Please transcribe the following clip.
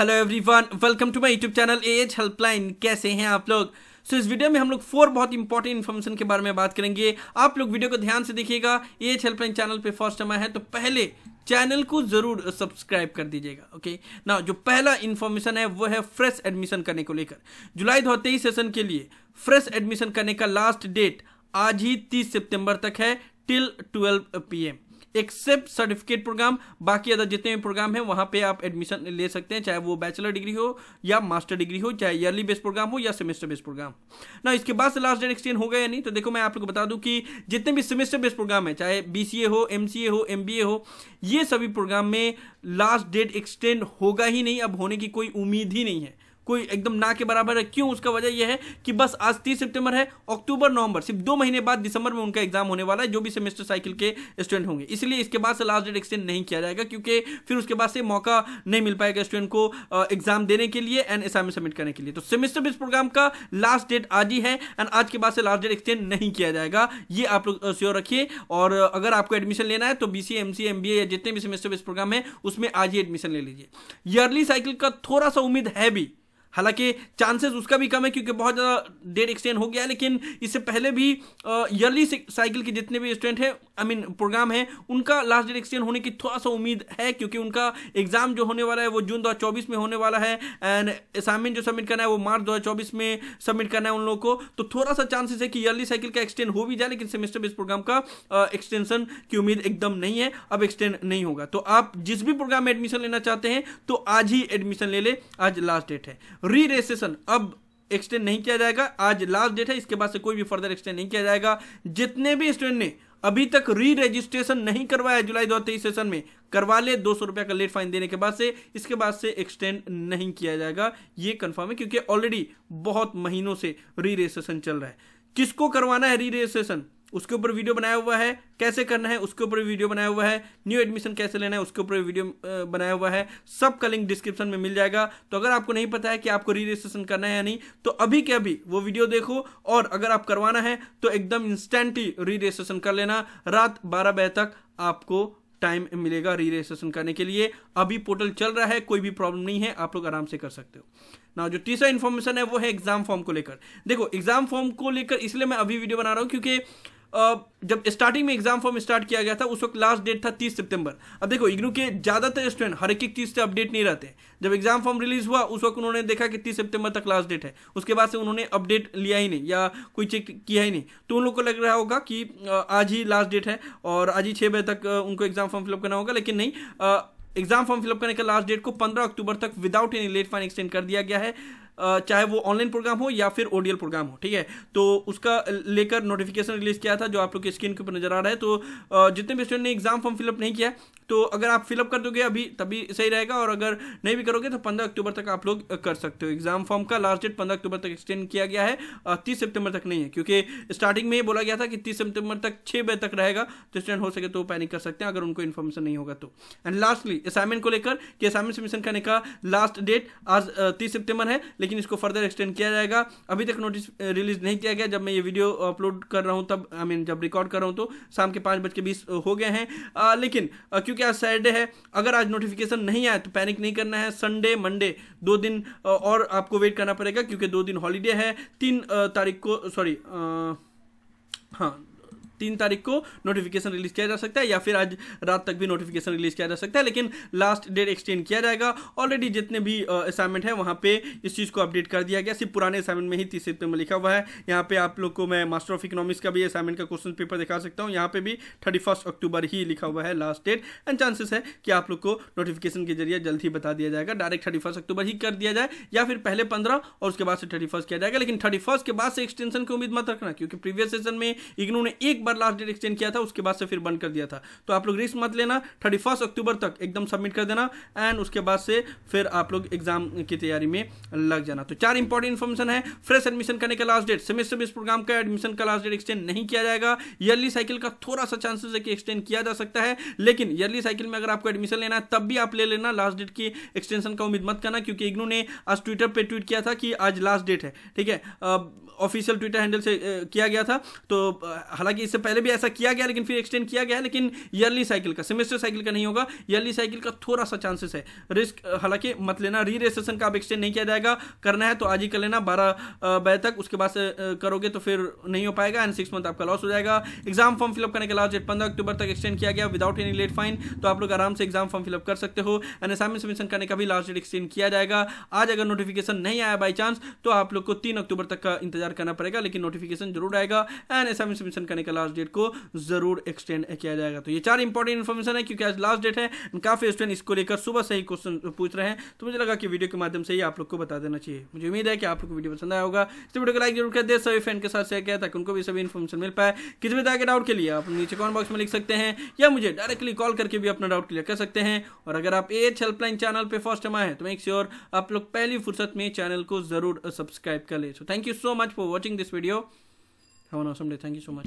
hello everyone welcome to my YouTube channel A helpline कैसे हैं आप लोग सो so, इस वीडियो में हम लोग फोर बहुत इंपॉर्टेंट इन्फॉर्मेशन के बारे में बात करेंगे आप लोग वीडियो को ध्यान से देखिएगा ए हेल्पलाइन चैनल पे फर्स्ट टाइम है तो पहले चैनल को जरूर सब्सक्राइब कर दीजिएगा ओके ना जो पहला इन्फॉर्मेशन है वो है फ्रेश एडमिशन करने को लेकर जुलाई दो तेईस सेशन के लिए फ्रेश एडमिशन करने का लास्ट डेट आज ही तीस सितंबर तक है till twelve P M except certificate programme बाकी अदर जितने भी प्रोग्राम है वहां पे आप एडमिशन ले सकते हैं चाहे वो बैचलर डिग्री हो या मास्टर डिग्री हो चाहे ईयरली बेस्ड प्रोग्राम हो या सेमेस्टर बेस्ड प्रोग्राम ना इसके बाद से लास्ट डेट एक्सटेंड हो गया या नहीं तो देखो मैं आप लोग बता दूँ कि जितने भी सेमेस्टर बेस्ड प्रोग्राम है चाहे बी हो एम हो एम हो ये सभी प्रोग्राम में लास्ट डेट एक्सटेंड होगा ही नहीं अब होने की कोई उम्मीद ही नहीं है कोई एकदम ना के बराबर है क्यों उसका वजह यह है कि बस आज तीस सितंबर है अक्टूबर नवंबर सिर्फ दो महीने बाद दिसंबर में उनका एग्जाम होने वाला है जो भी सेमेस्टर साइकिल के स्टूडेंट होंगे इसलिए इसके बाद से लास्ट डेट एक्सटेंड नहीं किया जाएगा क्योंकि फिर उसके बाद से मौका नहीं मिल पाएगा स्टूडेंट को एग्जाम देने के लिए एंड असाइनमेंट सबमिट करने के लिए तो सेमेस्टर बेस्ड प्रोग्राम का लास्ट डेट आज ही है एंड आज के बाद से लास्ट डेट एक्सटेंड नहीं किया जाएगा ये आप लोग श्योर रखिए और अगर आपको एडमिशन लेना है तो B C M C M B A या जितने भी सेमेस्टर बेस्ड प्रोग्राम है उसमें आज ही एडमिशन ले लीजिए ईयरली साइकिल का थोड़ा सा उम्मीद है भी हालांकि चांसेस उसका भी कम है क्योंकि बहुत ज़्यादा डेट एक्सटेंड हो गया है लेकिन इससे पहले भी ईयरली साइकिल के जितने भी स्टूडेंट हैं आई मीन प्रोग्राम है उनका लास्ट डेट एक्सटेंड होने की थोड़ा सा उम्मीद है क्योंकि उनका एग्जाम जो होने वाला है वो जून दो में होने वाला है एंड असाइनमेंट जो सबमिट करना है वो मार्च दो में सबमिट करना है उन लोगों को तो थोड़ा सा चांसेस है कि ईयरली साइकिल का एक्सटेंड हो भी जाए लेकिन सेमेस्टर बेस्ड प्रोग्राम का एक्सटेंशन uh, की उम्मीद एकदम नहीं है अब एक्सटेंड नहीं होगा तो आप जिस भी प्रोग्राम में एडमिशन लेना चाहते हैं तो आज ही एडमिशन ले ले आज लास्ट डेट है री रेसेशन अब एक्सटेंड नहीं किया जाएगा आज लास्ट डेट है इसके बाद से कोई भी फर्दर एक्सटेंड नहीं किया जाएगा जितने भी स्टूडेंट ने अभी तक री रजिस्ट्रेशन नहीं करवाया जुलाई दो सेशन में करवा ले दो सौ रुपया का लेट फाइन देने के बाद से इसके बाद से एक्सटेंड नहीं किया जाएगा ये कंफर्म है क्योंकि ऑलरेडी बहुत महीनों से री रजिस्ट्रेशन चल रहा है किसको करवाना है री रजिस्ट्रेशन उसके ऊपर वीडियो बनाया हुआ है कैसे करना है उसके ऊपर वीडियो बनाया हुआ है न्यू एडमिशन कैसे लेना है उसके ऊपर वीडियो बनाया हुआ है सब का लिंक डिस्क्रिप्शन में मिल जाएगा तो अगर आपको नहीं पता है कि आपको री रजिस्ट्रेशन करना है या नहीं तो अभी के अभी वो वीडियो देखो और अगर आप करवाना है तो एकदम इंस्टेंटली री रजिस्ट्रेशन कर लेना रात बारह बजे तक आपको टाइम मिलेगा री रजिस्ट्रेशन करने के लिए अभी पोर्टल चल रहा है कोई भी प्रॉब्लम नहीं है आप लोग आराम से कर सकते हो ना जो तीसरा इन्फॉर्मेशन है वो है एग्जाम फॉर्म को लेकर देखो एग्जाम फॉर्म को लेकर इसलिए मैं अभी वीडियो बना रहा हूँ क्योंकि जब स्टार्टिंग में एग्जाम फॉर्म स्टार्ट किया गया था उस वक्त लास्ट डेट था 30 सितंबर अब देखो इग्नू के ज़्यादातर स्टूडेंट हर एक चीज़ से अपडेट नहीं रहते जब एग्जाम फॉर्म रिलीज हुआ उस वक्त उन्होंने देखा कि 30 सितंबर तक लास्ट डेट है उसके बाद से उन्होंने अपडेट लिया ही नहीं या कोई चेक किया ही नहीं तो उन लोग को लग रहा होगा कि आज ही लास्ट डेट है और आज ही छः बजे तक उनको एग्जाम फॉर्म फिलअप करना होगा लेकिन नहीं एग्जाम फॉर्म फिलअप करने का लास्ट डेट को 15 अक्टूबर तक without any late fine extend कर दिया गया है चाहे वो ऑनलाइन प्रोग्राम हो या फिर ओडीएल प्रोग्राम हो ठीक है तो उसका लेकर नोटिफिकेशन रिलीज किया था जो आप लोग के स्क्रीन के ऊपर नजर आ रहा है तो जितने भी स्टूडेंट ने एग्जाम फॉर्म फिलअप नहीं किया तो अगर आप फिलअप कर दोगे अभी तभी सही रहेगा और अगर नहीं भी करोगे तो पंद्रह अक्टूबर तक आप लोग कर सकते हो एग्जाम फॉर्म का लास्ट डेट पंद्रह अक्टूबर तक एक्सटेंड किया गया है तीस सितंबर तक नहीं है क्योंकि स्टार्टिंग में ये बोला गया था कि तीस सितंबर तक छः बजे तक रहेगा तो स्टूडेंट हो सके तो पैनिक कर सकते हैं अगर उनको इन्फॉर्मेशन नहीं होगा तो एंड लास्टली असाइनमेंट को लेकर कि असाइनमेंट सबमिशन करने का लास्ट डेट आज तीस सितंबर है लेकिन लेकिन इसको फर्दर एक्सटेंड किया जाएगा अभी तक नोटिस रिलीज uh, नहीं किया गया जब मैं ये वीडियो अपलोड कर रहा हूँ तब आई I मीन mean, जब रिकॉर्ड कर रहा हूँ तो शाम के पाँच बज के बीस uh, हो गए हैं आ, uh, लेकिन क्योंकि आज सैटरडे है अगर आज नोटिफिकेशन नहीं आया तो पैनिक नहीं करना है संडे मंडे दो दिन और आपको वेट करना पड़ेगा क्योंकि दो दिन हॉलीडे है तीन तारीख को सॉरी हाँ तीन तारीख को नोटिफिकेशन रिलीज किया जा सकता है या फिर आज रात तक भी नोटिफिकेशन रिलीज किया जा सकता है लेकिन लास्ट डेट एक्सटेंड किया जाएगा ऑलरेडी जितने भी असाइनमेंट है वहाँ पे इस चीज़ को अपडेट कर दिया गया सिर्फ पुराने असाइनमेंट में ही तीस में लिखा हुआ है यहाँ पे आप लोग को मैं मास्टर ऑफ इकोनॉमिक्स का भी असाइनमेंट का क्वेश्चन पेपर दिखा सकता हूँ यहाँ पे भी थर्टी अक्टूबर ही लिखा हुआ है लास्ट डेट एंड चांसेस है कि आप लोग को नोटिफिकेशन के जरिए जल्द ही बता दिया जाएगा डायरेक्ट थर्टी अक्टूबर ही कर दिया जाए या फिर पहले पंद्रह और उसके बाद से थर्टी किया जाएगा लेकिन थर्टी के बाद से एक्सटेंशन की उम्मीद मत रखना क्योंकि प्रीवियस सेशन में इग्नू ने एक बार लास्ट डेट एक्सटेंड किया था उसके बाद से फिर बंद कर दिया था तो आप लोग रिस्क मत लेना थर्टी अक्टूबर तक एकदम सबमिट कर देना एंड उसके बाद से फिर आप लोग एग्जाम की तैयारी में लग जाना तो चार इंपॉर्टेंट इन्फॉर्मेशन है फ्रेश एडमिशन करने का last date semester base programme का एडमिशन का लास्ट डेट एक्सटेंड नहीं किया जाएगा ईयरली साइकिल का थोड़ा सा चांसेस है कि एक्सटेंड किया जा सकता है लेकिन ईयरली साइकिल में अगर आपको एडमिशन लेना है तब भी आप ले लेना लास्ट डेट की एक्सटेंशन का उम्मीद मत करना क्योंकि इग्नू ने आज ट्विटर पर ट्वीट किया था कि आज लास्ट डेट है ठीक है ऑफिशियल ट्विटर हैंडल से किया गया था तो हालांकि इससे पहले भी ऐसा किया गया लेकिन फिर एक्सटेंड किया गया लेकिन ईयरली साइकिल का सेमेस्टर साइकिल का नहीं होगा ईयरली साइकिल का थोड़ा सा चांसेस है रिस्क हालांकि मत लेना री रेसेशन का अब एक्सटेंड नहीं किया जाएगा करना है तो आज ही कर लेना बारह बजे तक उसके बाद करोगे तो फिर नहीं हो पाएगा एंड सिक्स मंथ आपका लॉस हो जाएगा एग्जाम फॉर्म फिलअप करने के लास्ट डेट पंद्रह अक्टूबर तक एक्सटेंड किया गया विदाउट एनी लेट फाइन तो आप लोग आराम से एग्जाम फॉर्म फिलअप कर सकते हो एंड असाइनमेंट सबमिशन करने का भी लास्ट डेट एक्सटेंड किया जाएगा आज अगर नोटिफिकेशन नहीं आया बाई चांस तो आप लोग को तीन अक्टूबर तक का इंतजार करना पड़ेगा लेकिन नोटिफिकेशन जरूर आएगा एंड असाइनमेंट सबमिशन करने का लास्ट डेट को जरूर एक्सटेंड किया जाएगा तो ये चार इंपॉर्टेंट इन्फॉर्मेशन है क्योंकि आज लास्ट डेट है काफ़ी स्टूडेंट इसको लेकर सुबह से ही क्वेश्चन पूछ रहे हैं तो मुझे लगा कि वीडियो के माध्यम से ही आप लोग को बता देना चाहिए मुझे उम्मीद है कि आप लोग वीडियो पसंद आया होगा इस वीडियो को लाइक जरूर कर दे सभी फ्रेंड के साथ शेयर किया ताकि उनको भी सभी इन्फॉर्मेशन मिल पाए किसी भी तरह के डाउट के लिए आप नीचे कॉमेंट बॉक्स में लिख सकते हैं या मुझे डायरेक्टली कॉल करके भी अपना डाउट क्लियर कर सकते हैं और अगर आप एच हेल्पलाइन चैनल पर फर्स्ट टाइम आए तो मेक श्योर आप लोग पहली फुर्सत में चैनल को जरूर सब्सक्राइब कर ले so thank you so much for watching this video हाँ नौ awesome thank you so much